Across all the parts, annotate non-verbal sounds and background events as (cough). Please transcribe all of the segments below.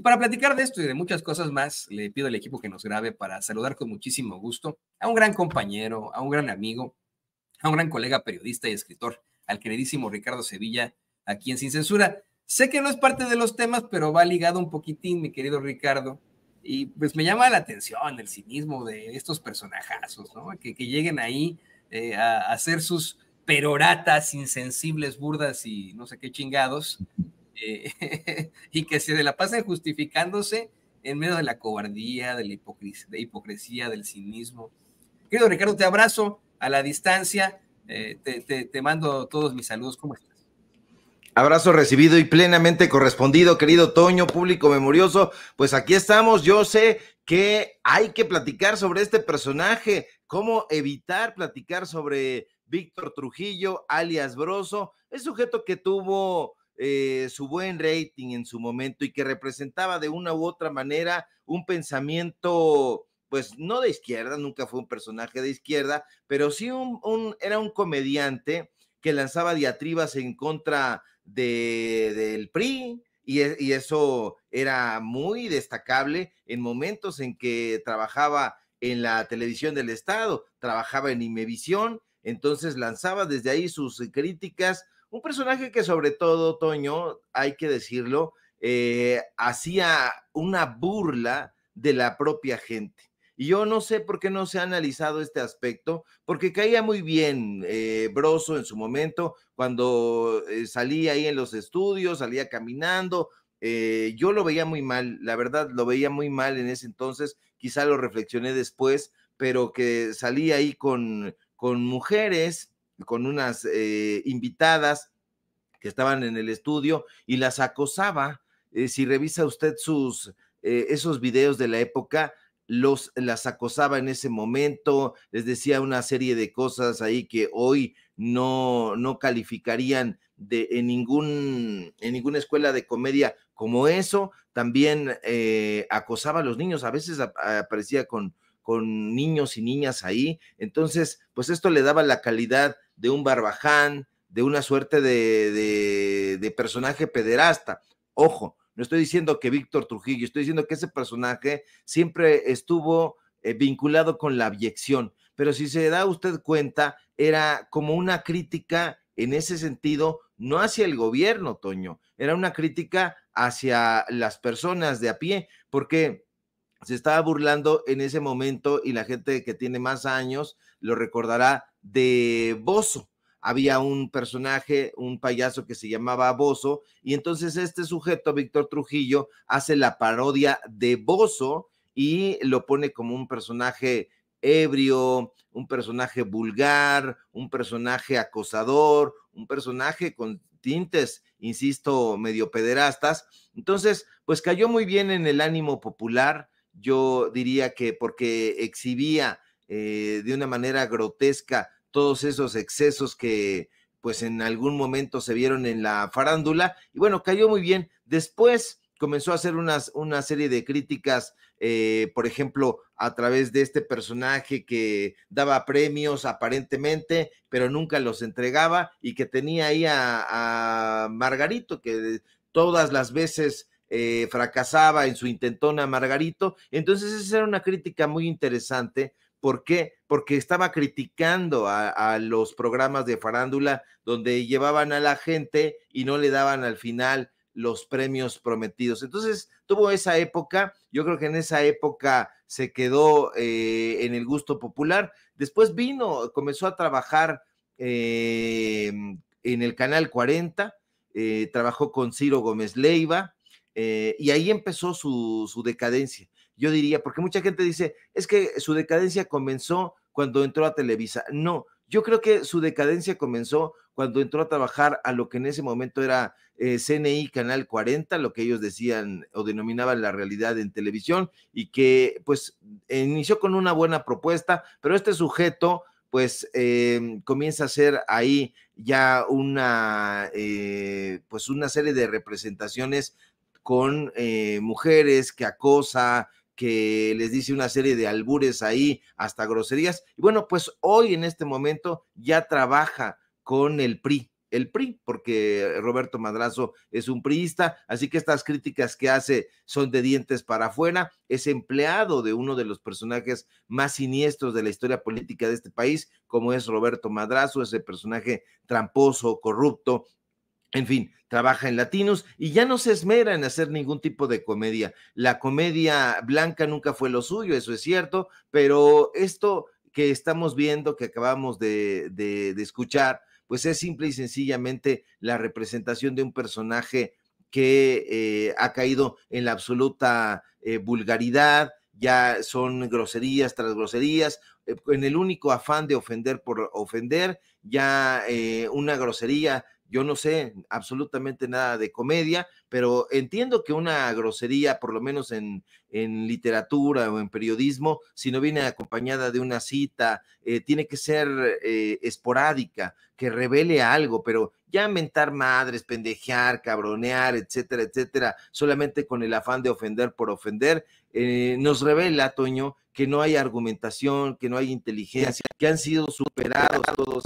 Y para platicar de esto y de muchas cosas más, le pido al equipo que nos grabe para saludar con muchísimo gusto a un gran compañero, a un gran amigo, a un gran colega periodista y escritor, al queridísimo Ricardo Sevilla, aquí en Sin Censura. Sé que no es parte de los temas, pero va ligado un poquitín, mi querido Ricardo. Y pues me llama la atención el cinismo de estos personajazos, ¿no? Que, que lleguen ahí eh, a hacer sus peroratas insensibles, burdas y no sé qué chingados, eh, (laughs) y que se la pasen justificándose en medio de la cobardía, de la hipocresía, de hipocresía del cinismo. Querido Ricardo, te abrazo a la distancia, eh, te, te, mando todos mis saludos, ¿cómo estás? Abrazo recibido y plenamente correspondido, querido Toño, público memorioso. Pues aquí estamos, yo sé que hay que platicar sobre este personaje, cómo evitar platicar sobre Víctor Trujillo, alias Broso, el sujeto que tuvo eh, su buen rating en su momento y que representaba de una u otra manera un pensamiento, pues no de izquierda, nunca fue un personaje de izquierda, pero sí un, era un comediante que lanzaba diatribas en contra de, del PRI, e, y, eso era muy destacable en momentos en que trabajaba en la televisión del Estado, trabajaba en Imevisión, entonces lanzaba desde ahí sus críticas un personaje que sobre todo, Toño, hay que decirlo, eh, hacía una burla de la propia gente. Y yo no sé por qué no se ha analizado este aspecto, porque caía muy bien eh, Broso en su momento, cuando eh, salía ahí en los estudios, salía caminando. yo lo veía muy mal, la verdad, lo veía muy mal en ese entonces, quizá lo reflexioné después, pero que salía ahí con, con mujeres con unas eh, invitadas que estaban en el estudio y las acosaba. Eh, si revisa usted sus, eh, esos videos de la época, los, las acosaba en ese momento, les decía una serie de cosas ahí que hoy no, no calificarían de, en, ningún, en ninguna escuela de comedia como eso. También acosaba a los niños, a veces aparecía con con niños y niñas ahí. Entonces, pues esto le daba la calidad de un barbaján, de una suerte de, personaje pederasta. Ojo, no estoy diciendo que Víctor Trujillo, estoy diciendo que ese personaje siempre estuvo eh, vinculado con la abyección. Pero si se da usted cuenta, era como una crítica en ese sentido, no hacia el gobierno, Toño, era una crítica hacia las personas de a pie, porque se estaba burlando en ese momento y la gente que tiene más años lo recordará de Bozo. Había un personaje, un payaso que se llamaba Bozo y entonces este sujeto, Víctor Trujillo, hace la parodia de Bozo y lo pone como un personaje ebrio, un personaje vulgar, un personaje acosador, un personaje con tintes, insisto, medio pederastas. Entonces, pues cayó muy bien en el ánimo popular, yo diría que porque exhibía eh, de una manera grotesca todos esos excesos que pues en algún momento se vieron en la farándula y bueno, cayó muy bien. Después comenzó a hacer unas, una serie de críticas, eh, por ejemplo, a través de este personaje que daba premios aparentemente, pero nunca los entregaba y que tenía ahí a Margarito, que todas las veces eh, fracasaba en su intentona Margarito. Entonces esa era una crítica muy interesante. ¿Por qué? Porque estaba criticando a, los programas de farándula donde llevaban a la gente y no le daban al final los premios prometidos. Entonces tuvo esa época, yo creo que en esa época se quedó eh, en el gusto popular. Después vino, comenzó a trabajar eh, en el Canal 40, trabajó con Ciro Gómez Leiva, eh, y ahí empezó su, decadencia, yo diría, porque mucha gente dice, es que su decadencia comenzó cuando entró a Televisa. No, yo creo que su decadencia comenzó cuando entró a trabajar a lo que en ese momento era eh, CNI Canal 40, lo que ellos decían o denominaban la realidad en televisión, y que pues inició con una buena propuesta, pero este sujeto pues eh, comienza a ser ahí ya una, pues una serie de representaciones con eh, mujeres que acosa, que les dice una serie de albures ahí, hasta groserías. Y bueno, pues hoy en este momento ya trabaja con el PRI, el PRI, porque Roberto Madrazo es un priista, así que estas críticas que hace son de dientes para afuera, es empleado de uno de los personajes más siniestros de la historia política de este país, como es Roberto Madrazo, ese personaje tramposo, corrupto, en fin, trabaja en Latinos y ya no se esmera en hacer ningún tipo de comedia. La comedia blanca nunca fue lo suyo, eso es cierto, pero esto que estamos viendo, que acabamos de, escuchar, pues es simple y sencillamente la representación de un personaje que eh, ha caído en la absoluta eh, vulgaridad, ya son groserías tras groserías, eh, en el único afán de ofender por ofender, ya una grosería yo no sé absolutamente nada de comedia, pero entiendo que una grosería, por lo menos en, en literatura o en periodismo, si no viene acompañada de una cita, eh, tiene que ser eh, esporádica, que revele algo, pero ya mentar madres, pendejear, cabronear, etcétera, etcétera, solamente con el afán de ofender por ofender, eh, nos revela, Toño, que no hay argumentación, que no hay inteligencia, que han sido superados todos,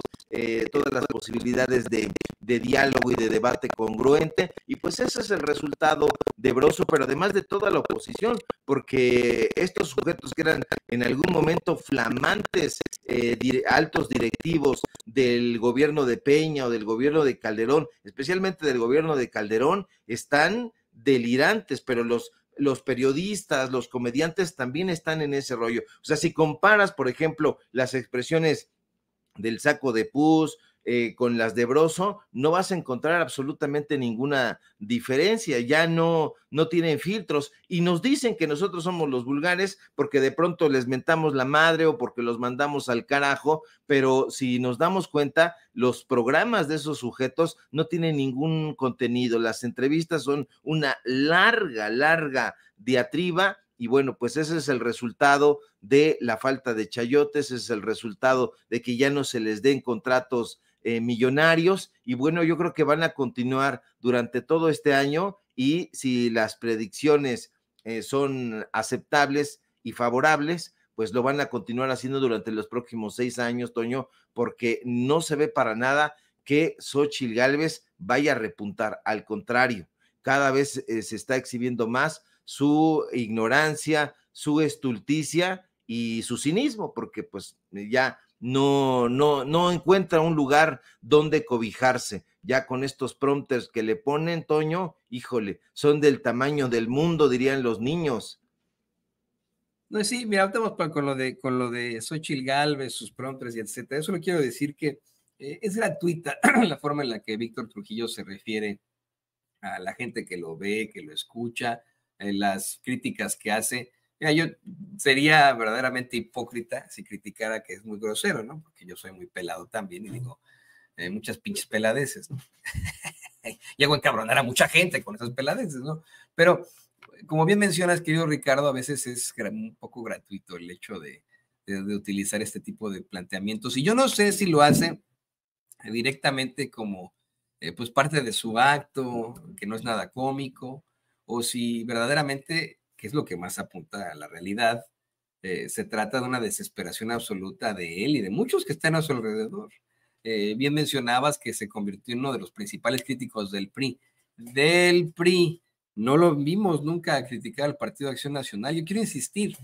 todas las posibilidades de, de diálogo y de debate congruente. Y pues ese es el resultado de Broso, pero además de toda la oposición, porque estos sujetos que eran en algún momento flamantes eh, altos directivos del gobierno de Peña o del gobierno de Calderón, especialmente del gobierno de Calderón, están delirantes, pero los los periodistas, los comediantes también están en ese rollo. O sea, si comparas, por ejemplo, las expresiones del saco de pus, eh, con las de Broso, no vas a encontrar absolutamente ninguna diferencia, ya no, no tienen filtros y nos dicen que nosotros somos los vulgares porque de pronto les mentamos la madre o porque los mandamos al carajo, pero si nos damos cuenta, los programas de esos sujetos no tienen ningún contenido, las entrevistas son una larga, larga diatriba y bueno, pues ese es el resultado de la falta de chayotes, ese es el resultado de que ya no se les den contratos eh, millonarios y bueno, yo creo que van a continuar durante todo este año y si las predicciones eh, son aceptables y favorables, pues lo van a continuar haciendo durante los próximos seis años, Toño, porque no se ve para nada que Xochitl Gálvez vaya a repuntar. Al contrario, cada vez eh, se está exhibiendo más su ignorancia, su estulticia y su cinismo, porque pues ya no, no, no encuentra un lugar donde cobijarse. Ya con estos prompters que le ponen, Toño, híjole, son del tamaño del mundo, dirían los niños. No, sí, mira, con lo de con lo de Xochitl Galvez, sus prompters y etcétera. Eso lo quiero decir que eh, es gratuita (clears throat) la forma en la que Víctor Trujillo se refiere a la gente que lo ve, que lo escucha, eh, las críticas que hace yo sería verdaderamente hipócrita si criticara que es muy grosero, ¿no? Porque yo soy muy pelado también y digo eh, muchas pinches peladeces, ¿no? (laughs) Llego a encabronar a mucha gente con esas peladeces, ¿no? Pero, como bien mencionas, querido Ricardo, a veces es un poco gratuito el hecho de, utilizar este tipo de planteamientos. Y yo no sé si lo hace directamente como, eh, pues, parte de su acto, que no es nada cómico, o si verdaderamente es lo que más apunta a la realidad, eh, se trata de una desesperación absoluta de él y de muchos que están a su alrededor. Eh, bien mencionabas que se convirtió en uno de los principales críticos del PRI. Del PRI, no lo vimos nunca criticar al Partido de Acción Nacional. Yo quiero insistir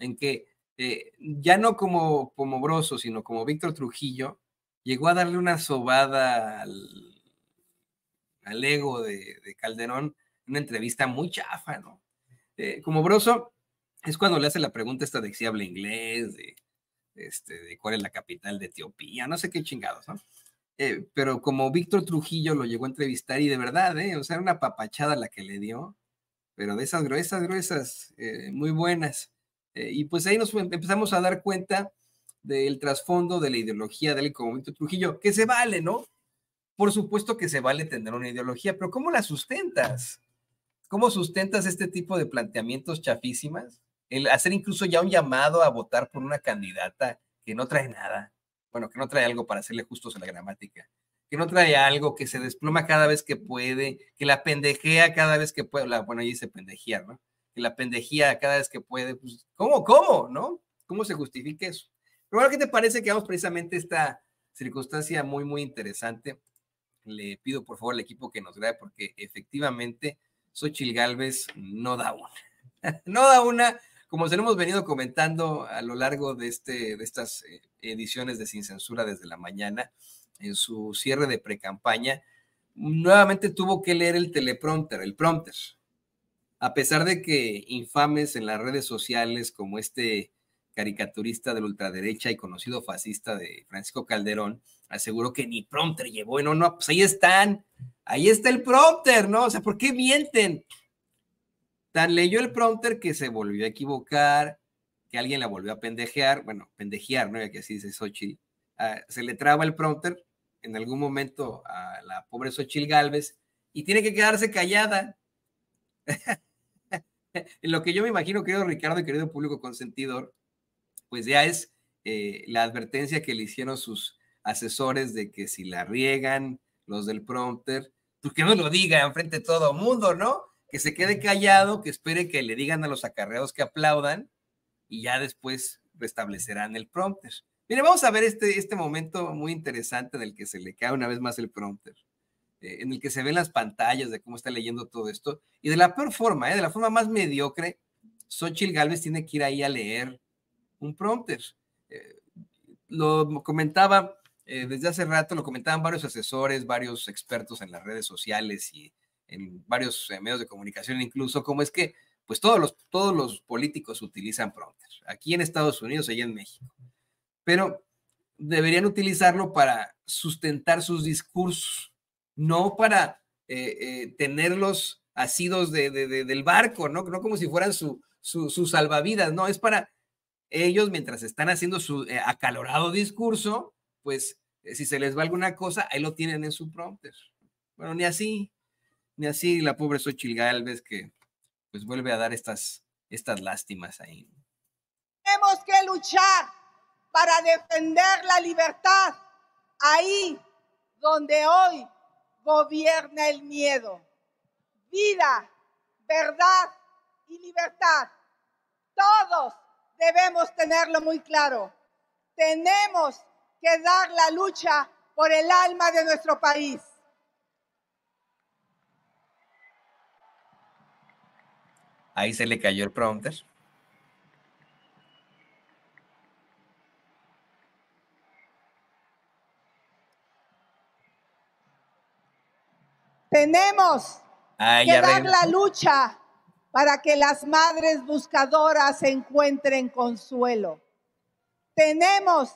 en que eh, ya no como Pomobroso, sino como Víctor Trujillo, llegó a darle una sobada al, ego de, de Calderón, una entrevista muy chafa, ¿no? Eh, como broso, es cuando le hace la pregunta esta de si habla inglés, de, este, de cuál es la capital de Etiopía, no sé qué chingados, ¿no? Eh, pero como Víctor Trujillo lo llegó a entrevistar y de verdad, ¿eh? o sea, era una papachada la que le dio, pero de esas gruesas, gruesas, muy buenas. y pues ahí nos empezamos a dar cuenta del trasfondo de la ideología de él como Víctor Trujillo, que se vale, ¿no? Por supuesto que se vale tener una ideología, pero ¿cómo la sustentas? ¿Cómo sustentas este tipo de planteamientos chafísimas? El hacer incluso ya un llamado a votar por una candidata que no trae nada, bueno, que no trae algo para hacerle justos a la gramática, que no trae algo, que se desploma cada vez que puede, que la pendejea cada vez que puede, bueno, ahí dice pendejear, ¿no? Que la pendejea cada vez que puede, pues, ¿cómo, cómo, no? ¿Cómo se justifica eso? Pero bueno, ¿qué te parece que vamos precisamente esta circunstancia muy, muy interesante? Le pido por favor al equipo que nos grabe porque efectivamente Xochil Galvez no da una. (laughs) no da una, como se lo hemos venido comentando a lo largo de, este, de estas eh, ediciones de Sin Censura desde la mañana, en su cierre de precampaña, nuevamente tuvo que leer el teleprompter, el prompter. A pesar de que infames en las redes sociales como este caricaturista de la ultraderecha y conocido fascista de Francisco Calderón, aseguró que ni prompter llevó. No, no, pues ahí están. Ahí está el prompter, ¿no? O sea, ¿por qué mienten? Tan leyó el prompter que se volvió a equivocar, que alguien la volvió a pendejear, bueno, pendejear, ¿no? Ya que así dice Xochitl. Ah, se le traba el prompter en algún momento a la pobre Xochitl Galvez y tiene que quedarse callada. (laughs) en lo que yo me imagino, querido Ricardo y querido público consentidor, pues ya es eh, la advertencia que le hicieron sus asesores de que si la riegan los del prompter, tú pues, que no lo diga frente a todo mundo, ¿no? Que se quede callado, que espere que le digan a los acarreados que aplaudan y ya después restablecerán el prompter. Mire, vamos a ver este, este momento muy interesante en el que se le cae una vez más el prompter, eh, en el que se ven las pantallas de cómo está leyendo todo esto y de la peor forma, eh, de la forma más mediocre, Xochitl Gálvez tiene que ir ahí a leer un prompter. Eh, lo comentaba eh, desde hace rato, lo comentaban varios asesores, varios expertos en las redes sociales y en varios eh, medios de comunicación incluso, como es que pues todos los, todos los políticos utilizan prompter, aquí en Estados Unidos, allá en México. Pero deberían utilizarlo para sustentar sus discursos, no para tenerlos asidos del barco, ¿no? No como si fueran su, su, salvavidas, no, es para ellos mientras están haciendo su eh, acalorado discurso, pues eh, si se les va alguna cosa, ahí lo tienen en su prompter. Bueno, ni así, ni así la pobre Xochitl Galvez que pues vuelve a dar estas, estas lástimas ahí. Tenemos que luchar para defender la libertad ahí donde hoy gobierna el miedo. Vida, verdad y libertad. Todos debemos tenerlo muy claro. Tenemos que dar la lucha por el alma de nuestro país. Ahí se le cayó el prompter. Tenemos que dar la lucha para que las madres buscadoras encuentren consuelo. Tenemos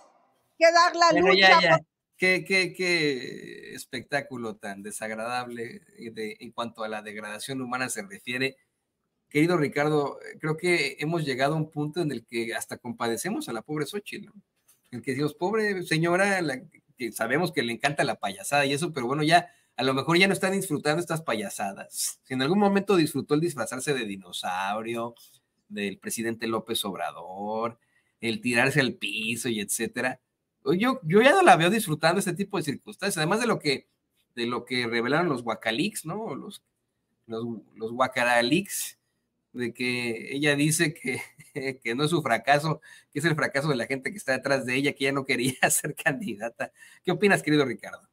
que dar la lucha. Qué, espectáculo tan desagradable en cuanto a la degradación humana se refiere. Querido Ricardo, creo que hemos llegado a un punto en el que hasta compadecemos a la pobre Xochitl, ¿no? El que decimos, pobre señora, que sabemos que le encanta la payasada y eso, pero bueno, ya a lo mejor ya no están disfrutando estas payasadas. Si en algún momento disfrutó el disfrazarse de dinosaurio, del presidente López Obrador, el tirarse al piso y etcétera. Pues yo, yo ya no la veo disfrutando este tipo de circunstancias, además de lo que, de lo que revelaron los guacalix, ¿no? Los, los, los de que ella dice que, (laughs) que no es su fracaso, que es el fracaso de la gente que está detrás de ella, que ya no quería (laughs) ser candidata. ¿Qué opinas, querido Ricardo?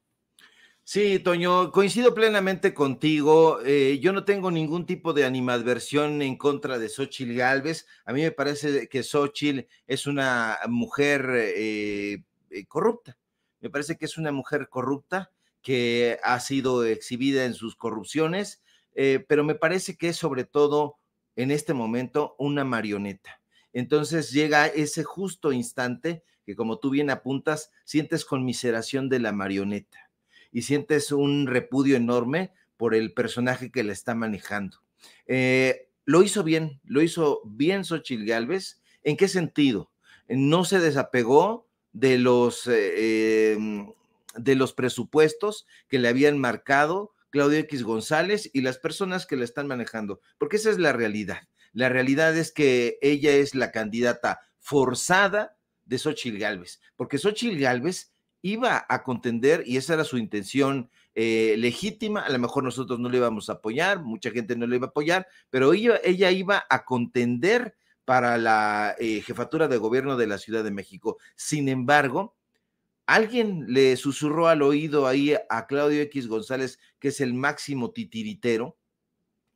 Sí, Toño, coincido plenamente contigo. Eh, yo no tengo ningún tipo de animadversión en contra de Xochitl Galvez. A mí me parece que Xochitl es una mujer eh, eh, corrupta. Me parece que es una mujer corrupta que ha sido exhibida en sus corrupciones, pero me parece que es sobre todo en este momento una marioneta. Entonces llega ese justo instante que, como tú bien apuntas, sientes conmiseración de la marioneta y sientes un repudio enorme por el personaje que la está manejando. Eh, lo hizo bien, lo hizo bien Xochitl Galvez. ¿En qué sentido? No se desapegó de los, eh, em, de los presupuestos que le habían marcado Claudio X González y las personas que la están manejando, porque esa es la realidad. La realidad es que ella es la candidata forzada de Xochitl Galvez, porque Xochitl Galvez iba a contender y esa era su intención eh, legítima. A lo mejor nosotros no le íbamos a apoyar, mucha gente no le iba a apoyar, pero ella, iba a contender para la eh, jefatura de gobierno de la Ciudad de México. Sin embargo, alguien le susurró al oído ahí a Claudio X González, que es el máximo titiritero,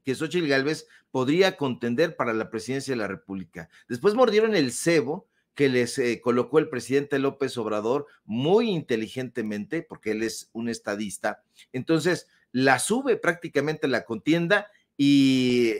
que Xochitl Gálvez podría contender para la presidencia de la República. Después mordieron el cebo que les eh, colocó el presidente López Obrador muy inteligentemente, porque él es un estadista. Entonces, la sube prácticamente la contienda y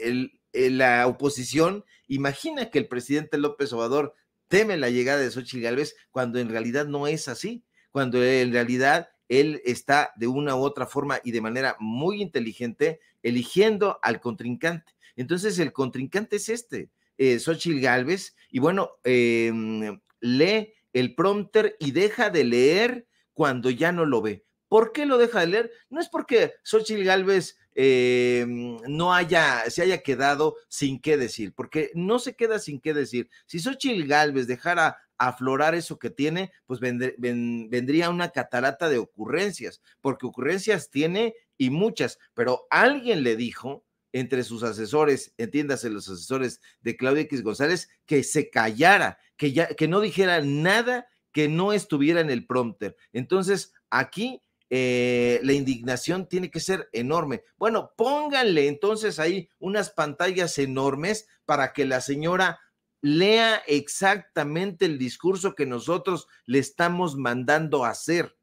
eh, la oposición imagina que el presidente López Obrador teme la llegada de Xochitl Gálvez cuando en realidad no es así, cuando en realidad él está de una u otra forma y de manera muy inteligente eligiendo al contrincante. Entonces, el contrincante es este, eh, Xochitl Gálvez, y bueno, em, lee el prompter y deja de leer cuando ya no lo ve. ¿Por qué lo deja de leer? No es porque Xochitl Galvez em, no haya, se haya quedado sin qué decir, porque no se queda sin qué decir. Si Xochitl Galvez dejara aflorar eso que tiene, pues vendría una catarata de ocurrencias, porque ocurrencias tiene y muchas, pero alguien le dijo, entre sus asesores, entiéndase los asesores de Claudia X González, que se callara, que, ya, que no dijera nada que no estuviera en el prompter. Entonces, aquí eh, la indignación tiene que ser enorme. Bueno, pónganle entonces ahí unas pantallas enormes para que la señora lea exactamente el discurso que nosotros le estamos mandando hacer.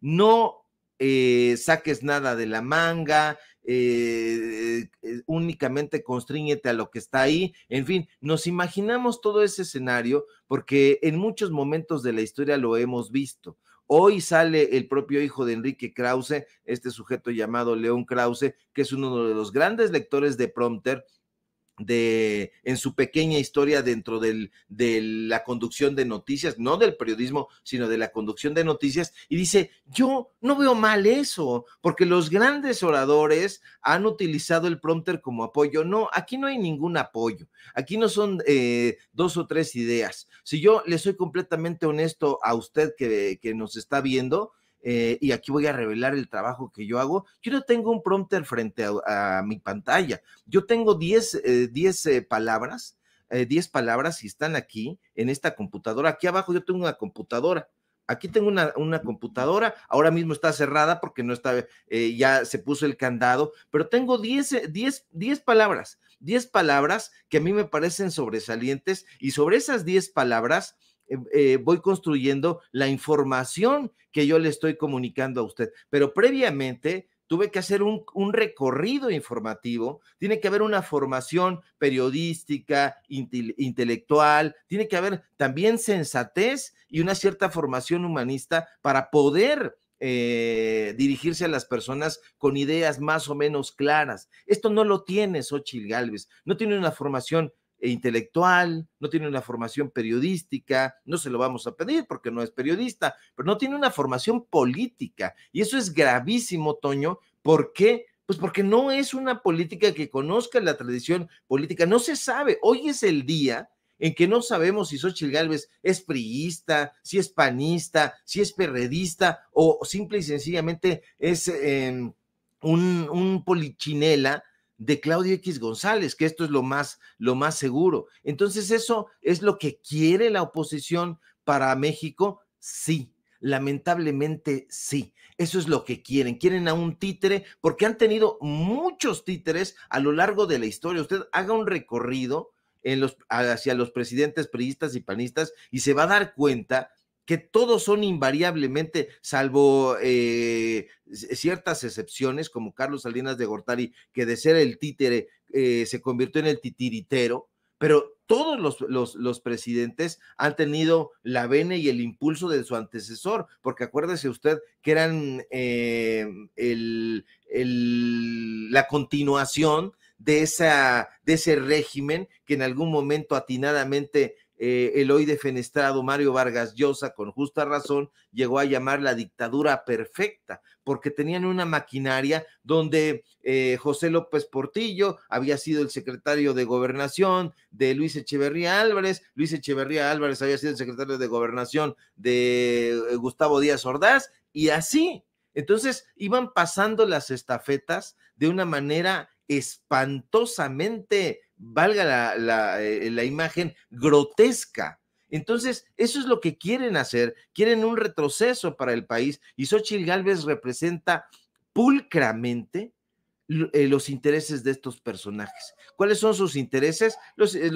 No eh, saques nada de la manga, eh, eh, eh, únicamente constríñete a lo que está ahí. En fin, nos imaginamos todo ese escenario porque en muchos momentos de la historia lo hemos visto. Hoy sale el propio hijo de Enrique Krause, este sujeto llamado León Krause, que es uno de los grandes lectores de Prompter, de, en su pequeña historia dentro del, de la conducción de noticias, no del periodismo, sino de la conducción de noticias, y dice, yo no veo mal eso, porque los grandes oradores han utilizado el prompter como apoyo. No, aquí no hay ningún apoyo, aquí no son eh, dos o tres ideas. Si yo le soy completamente honesto a usted que nos está viendo, eh, y aquí voy a revelar el trabajo que yo hago, yo no tengo un prompter frente a, mi pantalla. Yo tengo 10 eh, eh, palabras, 10 eh, palabras y están aquí en esta computadora. Aquí abajo yo tengo una computadora. Aquí tengo una, una, computadora, ahora mismo está cerrada porque no está, ya se puso el candado, pero tengo 10, 10, 10 palabras, 10 palabras que a mí me parecen sobresalientes y sobre esas 10 palabras eh, eh, voy construyendo la información que yo le estoy comunicando a usted. Pero previamente tuve que hacer un, recorrido informativo, tiene que haber una formación periodística, intelectual, tiene que haber también sensatez y una cierta formación humanista para poder eh, dirigirse a las personas con ideas más o menos claras. Esto no lo tiene Xochitl Galvez, no tiene una formación e intelectual, no tiene una formación periodística, no se lo vamos a pedir porque no es periodista, pero no tiene una formación política. Y eso es gravísimo, Toño, ¿por qué? pues porque no es una política que conozca la tradición política. No se sabe. Hoy es el día en que no sabemos si Xochitl Gálvez es priista, si es panista, si es perredista o simple y sencillamente es em, un, un polichinela de Claudio X González, que esto es lo más, lo más seguro. Entonces, ¿eso es lo que quiere la oposición para México? Sí, Lamentablemente sí, eso es lo que quieren. Quieren a un títere porque han tenido muchos títeres a lo largo de la historia. Usted haga un recorrido en los, hacia los presidentes priistas y panistas y se va a dar cuenta que todos son invariablemente, salvo eh, ciertas excepciones, como Carlos Salinas de Gortari, que de ser el títere eh, se convirtió en el titiritero, pero todos los, los, presidentes han tenido la vena y el impulso de su antecesor, porque acuérdese usted que eran eh, la continuación de, esa, de ese régimen que en algún momento atinadamente eh, el hoy defenestrado Mario Vargas Llosa, con justa razón, llegó a llamar la dictadura perfecta, porque tenían una maquinaria donde eh, José López Portillo había sido el secretario de gobernación de Luis Echeverría Álvarez, Luis Echeverría Álvarez había sido el secretario de gobernación de eh, Gustavo Díaz Ordaz, y así. Entonces iban pasando las estafetas de una manera espantosamente valga la, eh, la, imagen, grotesca. Entonces, eso es lo que quieren hacer. Quieren un retroceso para el país y Xochitl Gálvez representa pulcramente eh, los intereses de estos personajes. ¿Cuáles son sus intereses? Eh,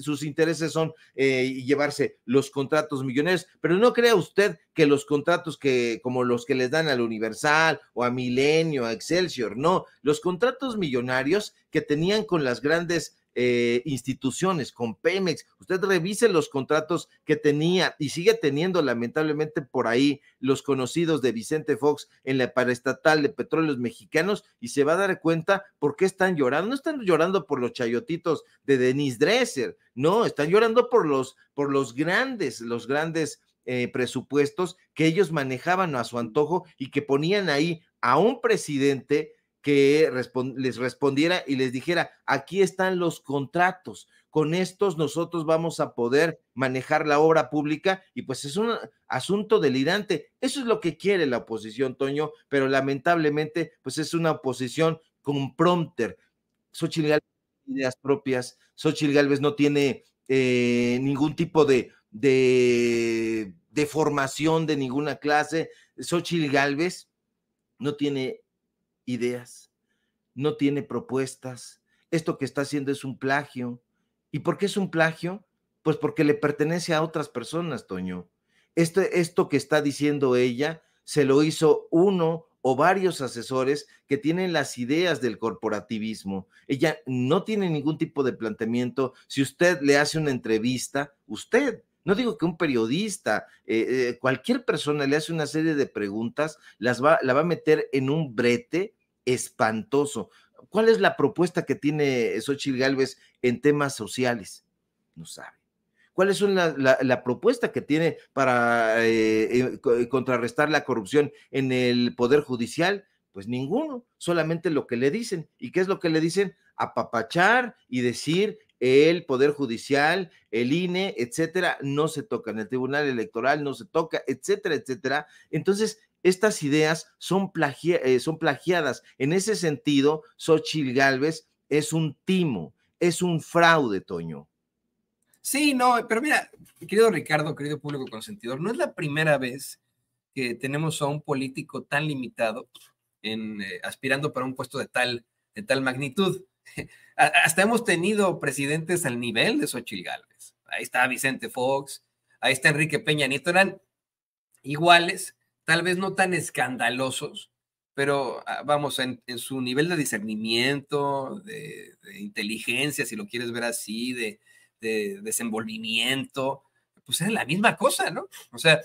sus, intereses son eh, llevarse los contratos millonarios, pero no crea usted que los contratos que, como los que les dan al Universal o a Milenio, a Excelsior, no, los contratos millonarios que tenían con las grandes eh, instituciones, con Pemex. Usted revise los contratos que tenía y sigue teniendo lamentablemente por ahí los conocidos de Vicente Fox en la paraestatal de Petróleos Mexicanos y se va a dar cuenta por qué están llorando. No están llorando por los chayotitos de Denise Dresser, no, están llorando por los, por los grandes, los grandes eh, presupuestos que ellos manejaban a su antojo y que ponían ahí a un presidente que les respondiera y les dijera, aquí están los contratos, con estos nosotros vamos a poder manejar la obra pública y pues es un asunto delirante. Eso es lo que quiere la oposición, Toño, pero lamentablemente pues es una oposición con prompter. Xochitl Galvez no tiene ideas propias, Xochitl Galvez no tiene eh, ningún tipo de, de, de formación de ninguna clase, Xochitl Galvez no tiene ideas, no tiene propuestas, esto que está haciendo es un plagio. ¿Y por qué es un plagio? Pues porque le pertenece a otras personas, Toño. Esto, esto que está diciendo ella se lo hizo uno o varios asesores que tienen las ideas del corporativismo. Ella no tiene ningún tipo de planteamiento. Si usted le hace una entrevista, usted no digo que un periodista, eh, eh, cualquier persona le hace una serie de preguntas, las va, la va a meter en un brete espantoso. ¿Cuál es la propuesta que tiene Xochitl Galvez en temas sociales? No sabe. ¿Cuál es la, propuesta que tiene para eh, contrarrestar la corrupción en el Poder Judicial? Pues ninguno, solamente lo que le dicen. ¿Y qué es lo que le dicen? Apapachar y decir el Poder Judicial, el INE, etcétera, no se toca. En el Tribunal Electoral no se toca, etcétera, etcétera. Entonces, estas ideas son, plagia eh, son plagiadas. En ese sentido, Xochitl Galvez es un timo, es un fraude, Toño. Sí, no, pero mira, querido Ricardo, querido público consentidor, no es la primera vez que tenemos a un político tan limitado en eh, aspirando para un puesto de tal, de tal magnitud. (laughs) Hasta hemos tenido presidentes al nivel de Xochitl Gálvez. Ahí está Vicente Fox, ahí está Enrique Peña Nieto. Eran iguales, tal vez no tan escandalosos, pero ah, vamos, en, su nivel de discernimiento, de, inteligencia, si lo quieres ver así, de, desenvolvimiento, pues era la misma cosa, ¿no? O sea,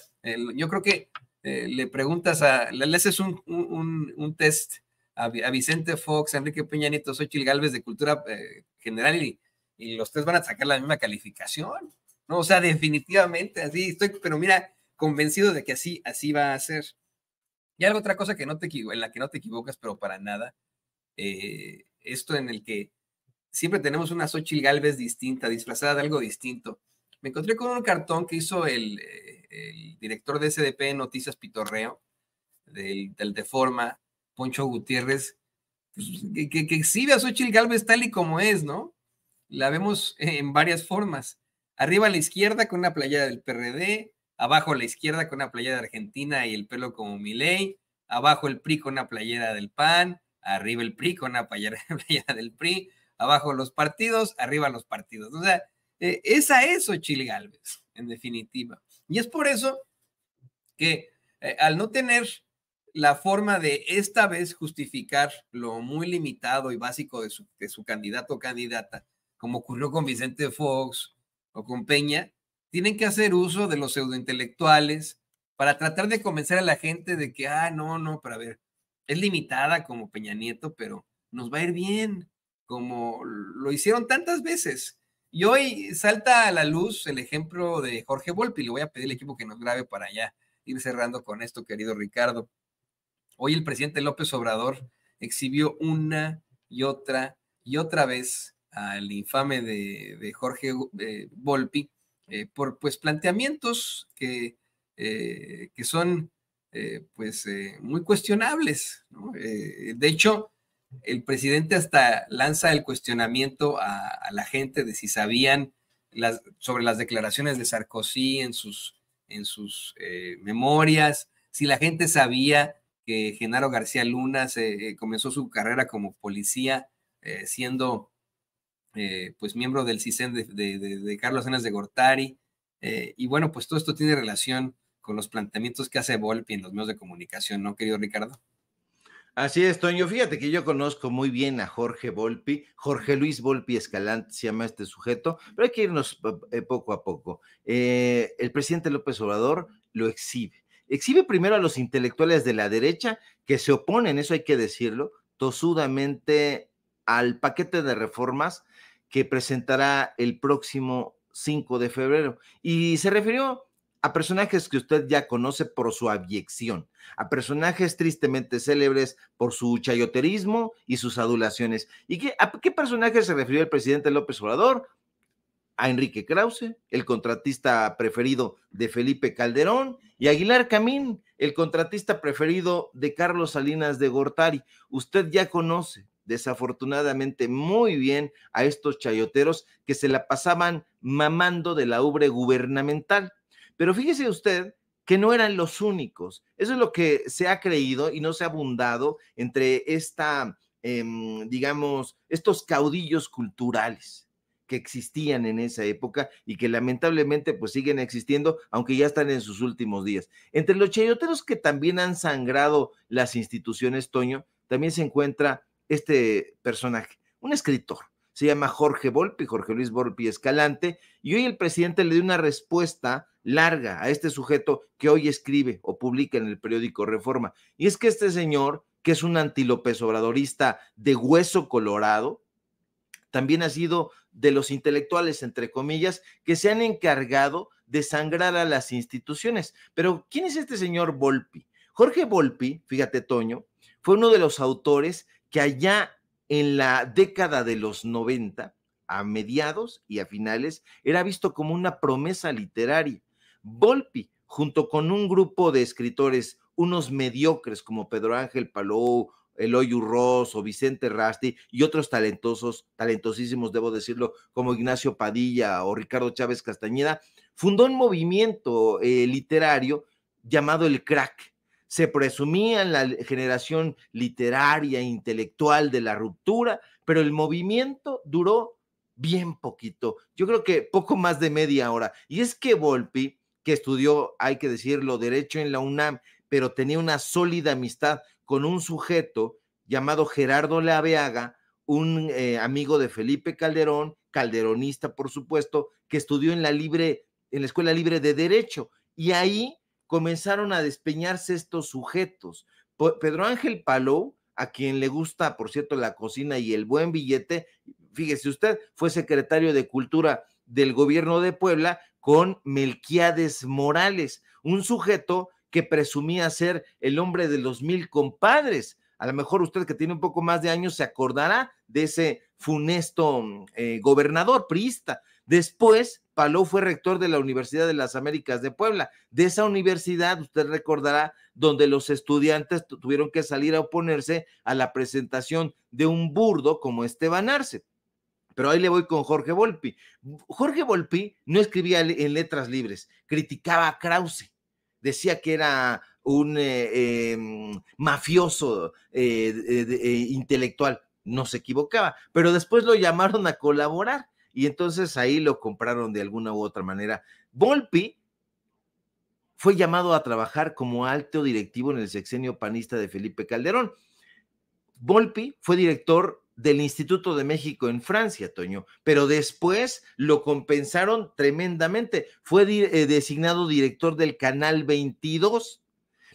yo creo que eh, le preguntas a, le haces un, test a, Vicente Fox, a Enrique Peña Nieto, Xochitl Galvez de Cultura eh, General y, los tres van a sacar la misma calificación. No, o sea, definitivamente, así estoy, pero mira, convencido de que así, así va a ser. Y algo otra cosa que no te en la que no te equivocas, pero para nada, eh, esto en el que siempre tenemos una Xochitl Galvez distinta, disfrazada de algo distinto. Me encontré con un cartón que hizo el, eh, director de SDP Noticias Pitorreo, del, del Deforma, Poncho Gutiérrez, pues, que, exhibe a Xochitl Galvez tal y como es, ¿no? La vemos en varias formas. Arriba a la izquierda con una playera del PRD, abajo a la izquierda con una playera de Argentina y el pelo como Miley, abajo el PRI con una playera del PAN, arriba el PRI con una playera, (laughs) del PRI, abajo los partidos, arriba los partidos. O sea, e, esa es Xochitl Galvez, en definitiva. Y es por eso que eh, al no tener la forma de esta vez justificar lo muy limitado y básico de su, candidato o candidata, como ocurrió con Vicente Fox o con Peña, tienen que hacer uso de los pseudointelectuales para tratar de convencer a la gente de que, ah, no, no, para ver, es limitada como Peña Nieto, pero nos va a ir bien, como lo hicieron tantas veces. Y hoy salta a la luz el ejemplo de Jorge Volpi, le voy a pedir al equipo que nos grabe para allá ir cerrando con esto, querido Ricardo. Hoy el presidente López Obrador exhibió una y otra y otra vez al infame de, Jorge eh, Volpi eh, por pues planteamientos que, eh, que son pues muy cuestionables. de hecho, el presidente hasta lanza el cuestionamiento a, la gente de si sabían las, sobre las declaraciones de Sarkozy en sus, en sus memorias, si la gente sabía que Genaro García Luna eh, comenzó su carrera como policía eh, siendo eh, pues miembro del CISEN de, Carlos Enes de Gortari. y bueno, pues todo esto tiene relación con los planteamientos que hace Volpi en los medios de comunicación, ¿no, querido Ricardo? Así es, Toño. Fíjate que yo conozco muy bien a Jorge Volpi. Jorge Luis Volpi Escalante se llama este sujeto, pero hay que irnos poco a poco. el presidente López Obrador lo exhibe exhibe primero a los intelectuales de la derecha que se oponen, eso hay que decirlo, tosudamente al paquete de reformas que presentará el próximo 5 de febrero. Y se refirió a personajes que usted ya conoce por su abyección, a personajes tristemente célebres por su chayoterismo y sus adulaciones. ¿Y qué, a qué personajes se refirió el presidente López Obrador? a Enrique Krause, el contratista preferido de Felipe Calderón, y Aguilar Camín, el contratista preferido de Carlos Salinas de Gortari. Usted ya conoce desafortunadamente muy bien a estos chayoteros que se la pasaban mamando de la ubre gubernamental. Pero fíjese usted que no eran los únicos. Eso es lo que se ha creído y no se ha abundado entre esta, em, digamos, estos caudillos culturales que existían en esa época y que lamentablemente pues siguen existiendo, aunque ya están en sus últimos días. Entre los chayoteros que también han sangrado las instituciones, Toño, también se encuentra este personaje, un escritor, se llama Jorge Volpi, Jorge Luis Volpi Escalante, y hoy el presidente le dio una respuesta larga a este sujeto que hoy escribe o publica en el periódico Reforma. Y es que este señor, que es un antílope sobradorista de hueso colorado, también ha sido de los intelectuales, entre comillas, que se han encargado de sangrar a las instituciones. Pero, ¿quién es este señor Volpi? Jorge Volpi, fíjate, Toño, fue uno de los autores que allá en la década de los 90, a mediados y a finales, era visto como una promesa literaria. Volpi, junto con un grupo de escritores, unos mediocres como Pedro Ángel Palou, Eloy Urroz o Vicente Rasti y otros talentosos, talentosísimos, debo decirlo, como Ignacio Padilla o Ricardo Chávez Castañeda, fundó un movimiento eh, literario llamado el crack. Se presumía en la generación literaria intelectual de la ruptura, pero el movimiento duró bien poquito. Yo creo que poco más de media hora. Y es que Volpi, que estudió, hay que decirlo, derecho en la UNAM, pero tenía una sólida amistad con un sujeto llamado Gerardo Laveaga, un eh, amigo de Felipe Calderón, calderonista, por supuesto, que estudió en la libre, en la Escuela Libre de Derecho. Y ahí comenzaron a despeñarse estos sujetos. Pedro Ángel Palou, a quien le gusta, por cierto, la cocina y el buen billete, fíjese usted, fue secretario de Cultura del gobierno de Puebla con Melquiades Morales, un sujeto que presumía ser el hombre de los mil compadres. A lo mejor usted que tiene un poco más de años se acordará de ese funesto mm, eh, gobernador priista. Después, Paló fue rector de la Universidad de las Américas de Puebla. De esa universidad, usted recordará, donde los estudiantes tuvieron que salir a oponerse a la presentación de un burdo como Esteban Arce. Pero ahí le voy con Jorge Volpi. Jorge Volpi no escribía en letras libres, criticaba a Krause decía que era un eh, em, mafioso eh, eh, intelectual. No se equivocaba, pero después lo llamaron a colaborar y entonces ahí lo compraron de alguna u otra manera. Volpi fue llamado a trabajar como alto directivo en el sexenio panista de Felipe Calderón. Volpi fue director del Instituto de México en Francia, Toño, pero después lo compensaron tremendamente. Fue eh, designado director del Canal 22,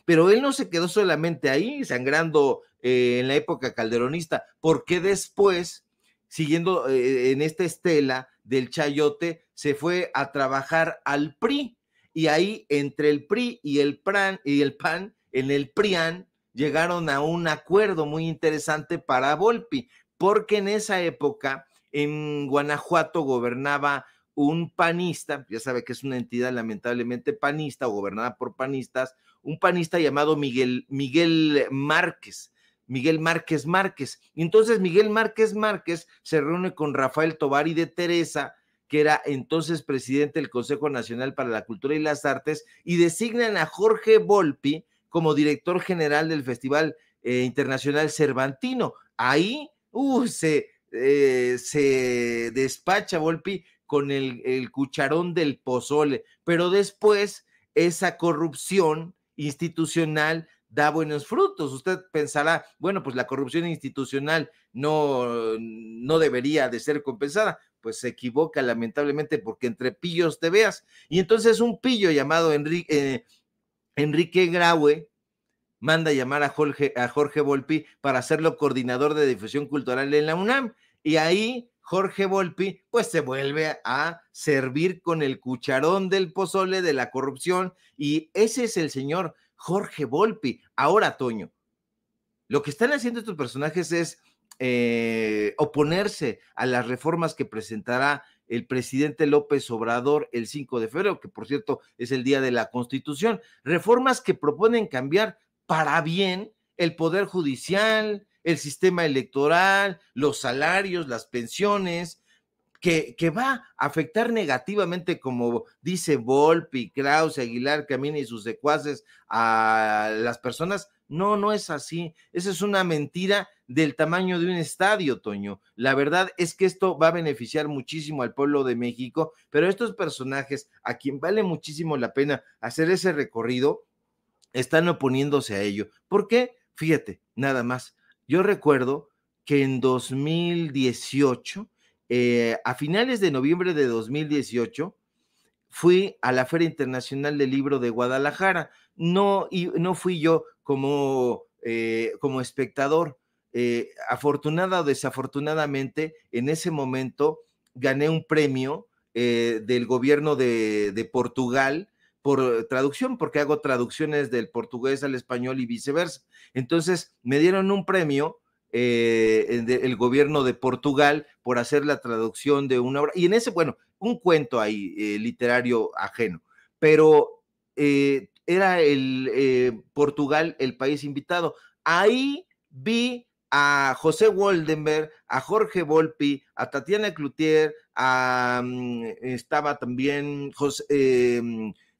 pero él no se quedó solamente ahí, sangrando eh, en la época calderonista, porque después, siguiendo eh, en esta estela del Chayote, se fue a trabajar al PRI, y ahí entre el PRI y el, PRAN, y el PAN, en el PRIAN, llegaron a un acuerdo muy interesante para Volpi porque en esa época en Guanajuato gobernaba un panista, ya sabe que es una entidad lamentablemente panista o gobernada por panistas, un panista llamado Miguel, Miguel Márquez. Miguel Márquez Márquez. Y entonces Miguel Márquez Márquez se reúne con Rafael Tobari de Teresa, que era entonces presidente del Consejo Nacional para la Cultura y las Artes, y designan a Jorge Volpi como director general del Festival eh, Internacional Cervantino. Ahí Uh, se, eh, se despacha Volpi con el, cucharón del pozole, pero después esa corrupción institucional da buenos frutos. Usted pensará, bueno, pues la corrupción institucional no, no debería de ser compensada. Pues se equivoca lamentablemente porque entre pillos te veas. Y entonces un pillo llamado Enrique, eh, Enrique Graue, manda llamar a Jorge, a Jorge Volpi para hacerlo coordinador de difusión cultural en la UNAM. Y ahí Jorge Volpi, pues se vuelve a servir con el cucharón del pozole de la corrupción. Y ese es el señor Jorge Volpi. Ahora, Toño, lo que están haciendo estos personajes es eh, oponerse a las reformas que presentará el presidente López Obrador el 5 de febrero, que por cierto es el día de la Constitución, reformas que proponen cambiar para bien el Poder Judicial, el sistema electoral, los salarios, las pensiones, que, que, va a afectar negativamente, como dice Volpi, Krause, Aguilar, Camina y sus secuaces a las personas. No, no es así. Esa es una mentira del tamaño de un estadio, Toño. La verdad es que esto va a beneficiar muchísimo al pueblo de México, pero estos personajes, a quien vale muchísimo la pena hacer ese recorrido, están oponiéndose a ello. ¿Por qué? Fíjate, nada más. Yo recuerdo que en 2018, eh, a finales de noviembre de 2018, fui a la Feria Internacional del Libro de Guadalajara. No, y no fui yo como, eh, como espectador. Eh, afortunada o desafortunadamente, en ese momento gané un premio del gobierno de Portugal por traducción, porque hago traducciones del portugués al español y viceversa. Entonces, me dieron un premio eh, el gobierno de Portugal por hacer la traducción de una obra. Y en ese, bueno, un cuento ahí eh, literario ajeno, pero eh, era el Portugal el país invitado. Ahí vi a José Woldenberg, a Jorge Volpi, a Tatiana Cloutier, a, mm, estaba también José,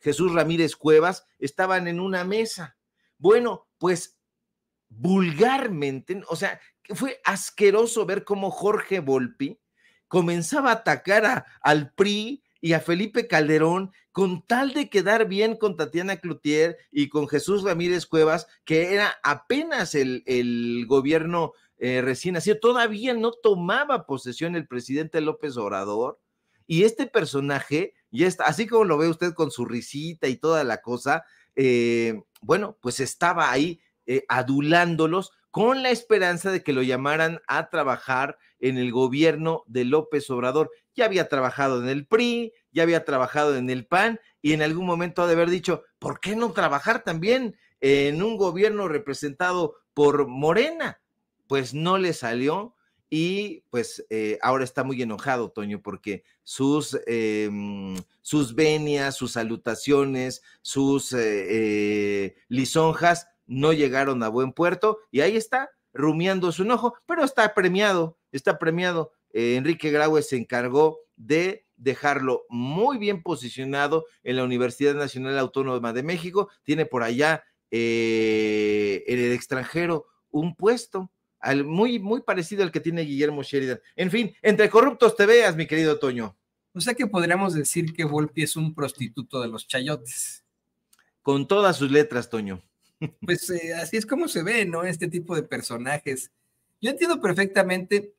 Jesús Ramírez Cuevas estaban en una mesa. Bueno, pues vulgarmente, o sea, fue asqueroso ver cómo Jorge Volpi comenzaba a atacar a, al PRI y a Felipe Calderón con tal de quedar bien con Tatiana Cloutier y con Jesús Ramírez Cuevas, que era apenas el, el gobierno eh, recién nacido, todavía no tomaba posesión el presidente López Obrador. Y este personaje, y está, así como lo ve usted con su risita y toda la cosa, eh, bueno, pues estaba ahí eh, adulándolos con la esperanza de que lo llamaran a trabajar en el gobierno de López Obrador. Ya había trabajado en el PRI, ya había trabajado en el PAN y en algún momento ha de haber dicho, ¿por qué no trabajar también en un gobierno representado por Morena? Pues no le salió, y pues eh, ahora está muy enojado, Toño, porque sus, em, sus venias, sus salutaciones, sus eh, eh, lisonjas no llegaron a buen puerto y ahí está, rumiando su enojo, pero está premiado, está premiado. Enrique Graue se encargó de dejarlo muy bien posicionado en la Universidad Nacional Autónoma de México. Tiene por allá en el extranjero un puesto muy, muy parecido al que tiene Guillermo Sheridan. En fin, entre corruptos te veas, mi querido Toño. O sea que podríamos decir que Volpi es un prostituto de los chayotes. Con todas sus letras, Toño. (laughs) Pues eh, así es como se ve, ¿no? Este tipo de personajes. Yo entiendo perfectamente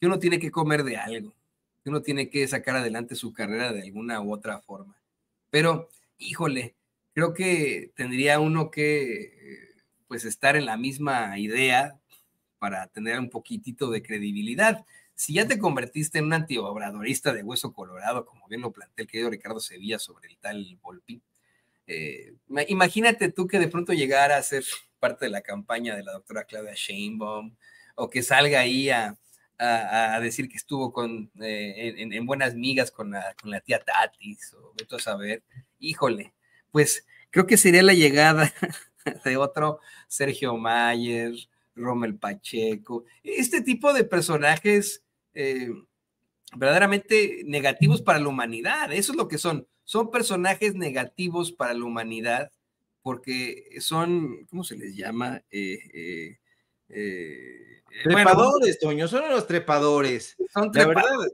que uno tiene que comer de algo, que uno tiene que sacar adelante su carrera de alguna u otra forma. Pero, híjole, creo que tendría uno que eh, pues estar en la misma idea para tener un poquitito de credibilidad. Si ya te convertiste en un antiobradorista de hueso colorado, como bien lo plantea el querido Ricardo Sevilla sobre el tal Volpi, eh, imagínate tú que de pronto llegara a ser parte de la campaña de la doctora Claudia Sheinbaum o que salga ahí a, decir que estuvo con, eh, en, buenas migas con la, con la tía Tatis o vete a saber. Híjole, pues creo que sería la llegada (laughs) de otro Sergio Mayer, Rommel Pacheco, este tipo de personajes eh, verdaderamente negativos para la humanidad, eso es lo que son, son personajes negativos para la humanidad porque son, ¿cómo se les llama? Eh, eh, trepadores, Toño, son unos trepadores. Son trepadores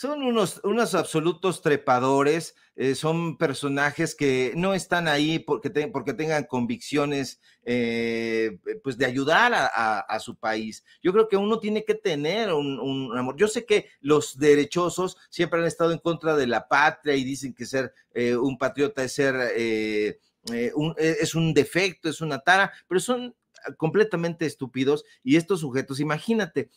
son unos, unos absolutos trepadores, eh, son personajes que no están ahí porque, porque tengan convicciones eh, pues de ayudar a, su país. Yo creo que uno tiene que tener un, amor. Yo sé que los derechosos siempre han estado en contra de la patria y dicen que ser eh, un patriota es ser... Un, e, es un defecto, es una tara, pero son ah, completamente estúpidos y estos sujetos, imagínate,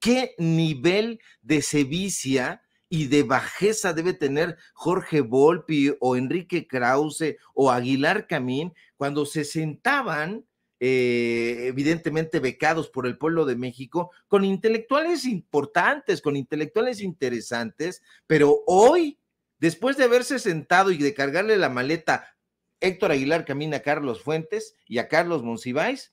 ¿Qué nivel de sevicia y de bajeza debe tener Jorge Volpi o Enrique Krause o Aguilar Camín cuando se sentaban eh, evidentemente becados por el pueblo de México, con intelectuales importantes, con intelectuales interesantes, pero hoy, después de haberse sentado y de cargarle la maleta Héctor Aguilar Camín a Carlos Fuentes y a Carlos Monsiváis,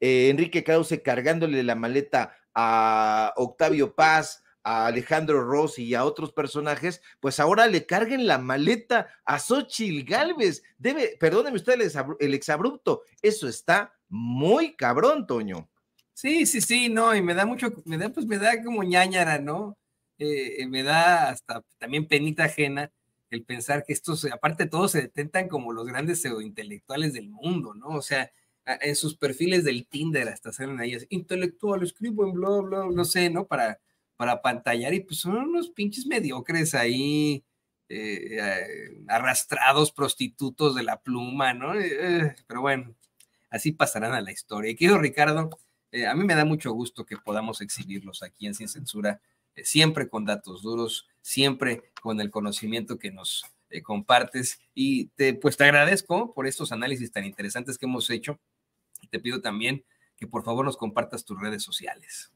eh, Enrique Krause cargándole la maleta a Octavio Paz, a Alejandro Rossi y a otros personajes, pues ahora le carguen la maleta a Xochitl Galvez. Debe, perdóneme usted el exabrupto, eso está muy cabrón, Toño. Sí, sí, sí, no, y me da mucho, me da, pues me da como ñañara, ¿no? Eh, me da hasta también penita ajena el pensar que estos, aparte todos se detentan como los grandes intelectuales del mundo, ¿no? O sea, en sus perfiles del Tinder hasta salen ahí así, intelectual, escribo en blog bla, no sé, ¿no? Para, para pantallar y pues son unos pinches mediocres ahí, eh, eh, arrastrados, prostitutos de la pluma, ¿no? Eh, pero bueno, así pasarán a la historia. Y querido Ricardo, a mí me da mucho gusto que podamos exhibirlos aquí en Sin Censura, siempre con datos duros, siempre con el conocimiento que nos compartes y te, pues te agradezco por estos análisis tan interesantes que hemos hecho te pido también que por favor nos compartas tus redes sociales.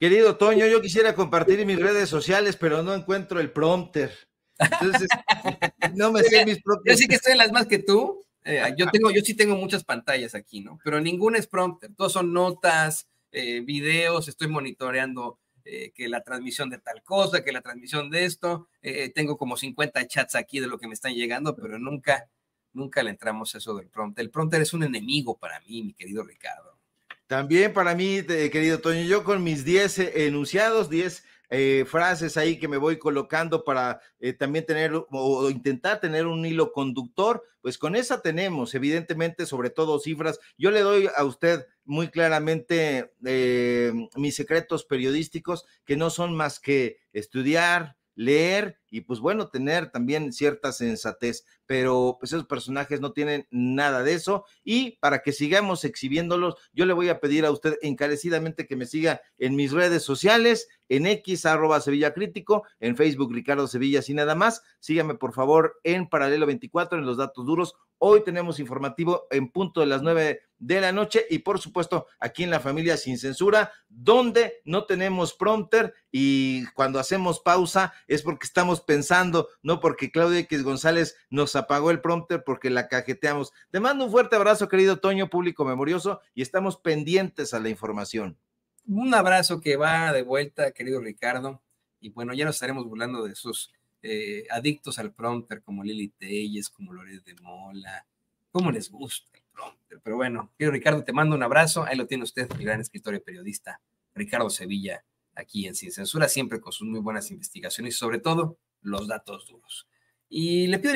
Querido Toño, yo quisiera compartir mis redes sociales, pero no encuentro el prompter. Entonces, (laughs) no me sé mis propias. Yo sí que estoy en las más que tú. Eh, yo tengo, yo sí tengo muchas pantallas aquí, ¿no? Pero ninguna es prompter. Todos son notas, eh, videos, estoy monitoreando eh, que la transmisión de tal cosa, que la transmisión de esto. tengo como 50 chats aquí de lo que me están llegando, pero nunca nunca le entramos a eso del pronto. El pronto es un enemigo para mí, mi querido Ricardo. También para mí, querido Toño, yo con mis 10 eh, enunciados, 10 eh, frases ahí que me voy colocando para eh, también tener o, intentar tener un hilo conductor, pues con esa tenemos, evidentemente, sobre todo cifras. Yo le doy a usted muy claramente mis secretos periodísticos, que no son más que estudiar, leer y pues bueno, tener también cierta sensatez, pero pues esos personajes no tienen nada de eso y para que sigamos exhibiéndolos, yo le voy a pedir a usted encarecidamente que me siga en mis redes sociales, en X arroba Sevilla Crítico, en Facebook Ricardo Sevilla y nada más, sígame por favor en Paralelo 24, en los datos duros, Hoy tenemos informativo en punto de las nueve de la noche y por supuesto aquí en la familia sin censura, donde no tenemos prompter y cuando hacemos pausa es porque estamos pensando, no porque Claudia X González nos apagó el prompter porque la cajeteamos. Te mando un fuerte abrazo, querido Toño, público memorioso, y estamos pendientes a la información. Un abrazo que va de vuelta, querido Ricardo, y bueno, ya nos estaremos burlando de esos eh, adictos al prompter como Lili Telles, como Lores de Mola, cómo les gusta el prompter. Pero bueno, querido Ricardo, te mando un abrazo. Ahí lo tiene usted, mi gran escritor y periodista, Ricardo Sevilla, aquí en Sin Censura, siempre con sus muy buenas investigaciones y sobre todo los datos duros. Y le pido